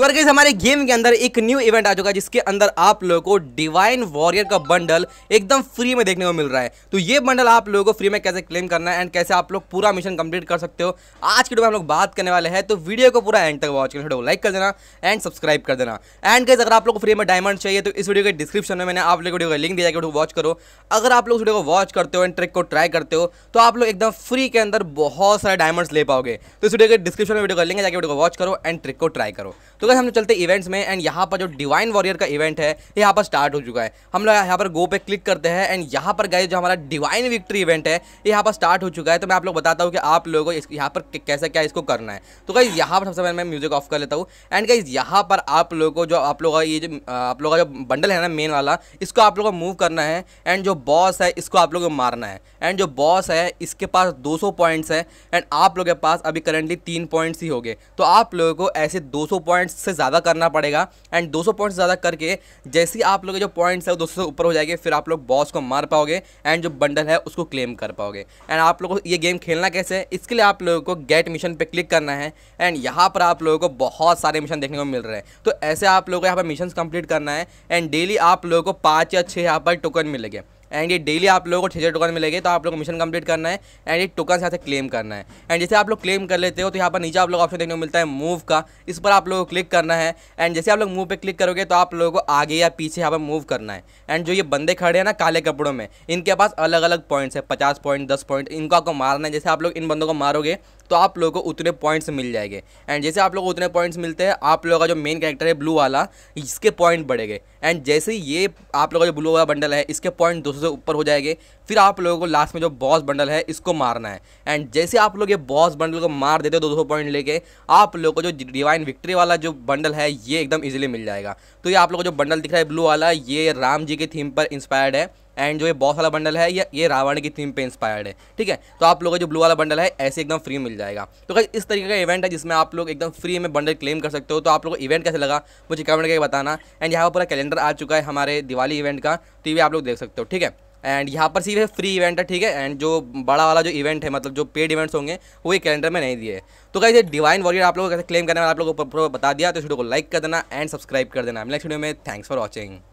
तो अगर हमारे गेम के अंदर एक न्यू इवेंट आ चुका है जिसके अंदर आप लोगों को डिवाइन वॉरियर का बंडल एकदम फ्री में देखने को मिल रहा है तो ये बंडल आप लोगों को फ्री में कैसे क्लेम करना है एंड कैसे आप लोग पूरा मिशन कंप्लीट कर सकते हो आज के वीडियो में हम लोग बात करने वाले हैं तो वीडियो को पूरा एंड तक वॉच करना को लाइक कर देना एंड सब्सक्राइब कर देना एंड कैसे अगर आप लोग फ्री में डायमंड चाहिए तो इस वीडियो के डिस्क्रिप्शन में मैंने आप लोग वीडियो का लिंक दिया जाएगा वॉच करो अगर आप लोग वीडियो को वॉच करते हो एंड ट्रिक को ट्राई करते हो तो आप लोग एकदम फ्री के अंदर बहुत सारे डायमंड्स ले पाओगे तो इस वीडियो के डिस्क्रिप्शन में वीडियो का लिंक है जाकर वीडियो को वॉच करो एंड ट्रिक को ट्राई करो तो गए हम लोग चलते इवेंट्स में एंड यहाँ पर जो डिवाइन वॉरियर का इवेंट है यहाँ पर स्टार्ट हो चुका है हम लोग यहाँ पर गो पे क्लिक करते हैं एंड यहाँ पर गए जो हमारा डिवाइन विक्ट्री इवेंट है यहाँ पर स्टार्ट हो चुका है तो मैं आप लोग बताता हूँ कि आप लोगों को यहाँ पर कैसे क्या इसको करना है तो गाइज यहाँ पर सबसे पहले मैं म्यूजिक ऑफ कर लेता हूँ एंड गाइज यहाँ पर आप लोग को जो आप लोग का ये जो आप लोग का जो बंडल है ना मेन वाला इसको आप लोग को मूव करना है एंड जो बॉस है इसको आप लोग को मारना है एंड जो बॉस है इसके पास सौ पॉइंट्स है एंड आप लोग के पास अभी करेंटली तीन पॉइंट्स ही हो गए तो आप लोगों को ऐसे 200 पॉइंट्स से ज़्यादा करना पड़ेगा एंड 200 पॉइंट्स ज़्यादा करके जैसे ही आप लोग जो पॉइंट्स है वो 200 से ऊपर हो जाएंगे फिर आप लोग बॉस को मार पाओगे एंड जो बंडल है उसको क्लेम कर पाओगे एंड आप लोगों को ये गेम खेलना कैसे है इसके लिए आप लोगों को गेट मिशन पर क्लिक करना है एंड यहाँ पर आप लोगों को बहुत सारे मिशन देखने को मिल रहे हैं तो ऐसे आप लोगों को यहाँ पर मिशन कंप्लीट करना है एंड डेली आप लोगों को पाँच या छः यहाँ पर टोकन मिलेंगे एंड ये डेली आप लोगों को छः छः टोकन मिलेंगे तो आप लोग मिशन कंप्लीट करना है एंड ये टोकन से क्लेम करना है एंड जैसे आप लोग क्लेम कर लेते हो तो यहाँ पर नीचे आप लोग ऑप्शन देखने को मिलता है मूव का इस पर आप लोगों को क्लिक करना है एंड जैसे आप लोग मूव पर क्लिक करोगे तो आप लोगों को आगे या पीछे यहाँ पर मूव करना है एंड जो ये बंदे खड़े हैं ना काले कपड़ों में इनके पास अलग अलग पॉइंट्स है पचास पॉइंट दस पॉइंट इनको आपको मारना है जैसे आप लोग इन बंदों को मारोगे तो आप लोगों को उतने पॉइंट्स मिल जाएंगे एंड जैसे आप लोग उतने पॉइंट्स मिलते हैं आप लोगों का जो मेन कैरेक्टर है ब्लू वाला इसके पॉइंट बढ़ेंगे एंड जैसे ये आप लोगों का जो ब्लू वाला बंडल है इसके पॉइंट दो से ऊपर हो जाएंगे फिर आप लोगों को लास्ट में जो बॉस बंडल है इसको मारना है एंड जैसे आप लोग ये बॉस बंडल को मार देते हो दो सौ पॉइंट लेके आप लोग को जो डिवाइन विक्ट्री वाला जो बंडल है ये एकदम ईजिली मिल जाएगा तो ये आप लोग को जो बंडल दिख रहा है ब्लू वाला ये राम जी के थीम पर इंस्पायर्ड है एंड जो ये बॉस वाला बंडल है ये ये रावण की थीम पे इंस्पायर्ड है ठीक है तो आप लोगों को जो ब्लू वाला बंडल है ऐसे एकदम फ्री मिल जाएगा तो कहीं इस तरीके का इवेंट है जिसमें आप लोग एकदम फ्री में बंडल क्लेम कर सकते हो तो आप लोग को इवेंट कैसे लगा मुझे कमेंट करके बताना एंड यहाँ पर पूरा कैलेंडर आ चुका है हमारे दिवाली इवेंट का तो ये आप लोग देख सकते हो ठीक है एंड यहाँ पर सिर्फ फ्री इवेंट है ठीक है एंड जो बड़ा वाला जो इवेंट है मतलब जो पेड इवेंट्स होंगे वो ये कैलेंडर में नहीं दिए तो कैसे डिवाइन वॉरियर आप लोगों को कैसे क्लेम करने वाला आप लोगों को बता दिया तो इस वीडियो को लाइक कर देना एंड सब्सक्राइब कर देना नेक्स्ट वीडियो में थैंक्स फॉर वॉचिंग